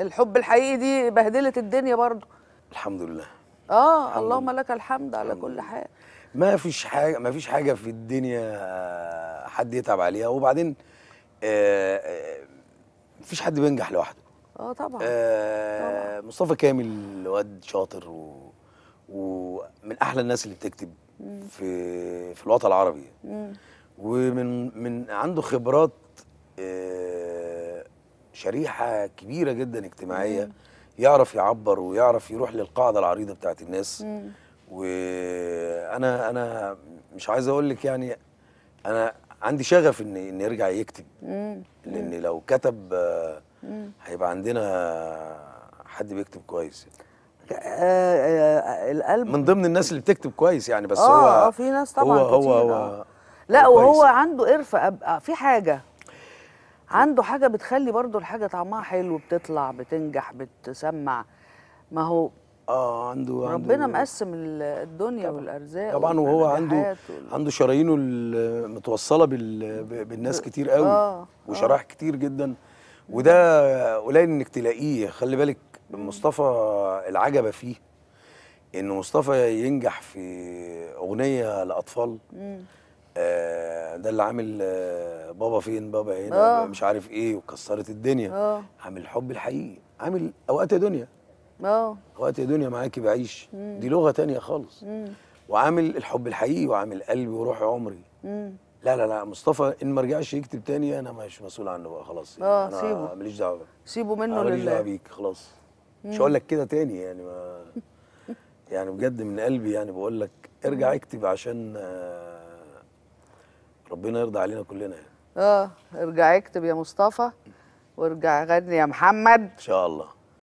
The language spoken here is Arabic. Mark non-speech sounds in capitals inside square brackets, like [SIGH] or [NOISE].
الحب الحقيقي دي بهدلت الدنيا برضو الحمد لله اه الحمد اللهم لك الحمد على كل حاجه ما فيش حاجه ما فيش حاجه في الدنيا آه، حد يتعب عليها وبعدين آه، آه، مفيش حد بينجح لوحده اه طبعا, طبعا. مصطفى كامل واد شاطر و... ومن احلى الناس اللي بتكتب في في الوطن العربي مم. ومن من عنده خبرات شريحه كبيره جدا اجتماعيه مم. يعرف يعبر ويعرف يروح للقاعده العريضه بتاعت الناس مم. وانا انا مش عايز اقول لك يعني انا عندي شغف ان ان يرجع يكتب مم. لان لو كتب هيبقى عندنا حد بيكتب كويس يعني. آه،, آه القلب من ضمن الناس اللي بتكتب كويس يعني بس آه، هو اه في ناس طبعا هو هو, هو, آه. هو لا وهو عنده قرفه في حاجه عنده حاجه بتخلي برضو الحاجه طعمها حلو بتطلع بتنجح بتسمع ما هو اه عنده ربنا عنده مقسم الدنيا طبعًا والارزاق طبعا وهو عنده وال... عنده شرايينه المتوصله بال... بالناس كتير قوي آه وشرايح آه كتير جدا وده قليل انك تلاقيه خلي بالك مصطفى العجبه فيه ان مصطفى ينجح في اغنيه لاطفال آه ده اللي عامل آه بابا فين بابا هنا آه. مش عارف ايه وكسرت الدنيا اه عامل الحب الحقيقي عامل اوقات يا دنيا اه اوقات يا دنيا معاكي بعيش مم. دي لغه تانية خالص مم. وعامل الحب الحقيقي وعامل قلبي وروحي عمري مم. لا لا لا مصطفى ان ما رجعش يكتب تاني انا مش مسؤول عنه بقى خلاص آه، يعني اه أنا سيبه ماليش دعوه سيبه منه لله ماليش دعوه بيك خلاص مم. مش هقول لك كده تاني يعني ما [LAUGHS] يعني بجد من قلبي يعني بقول لك ارجع اكتب عشان آه، ربنا يرضى علينا كلنا يعني اه ارجع اكتب يا مصطفى وارجع غني يا محمد ان شاء الله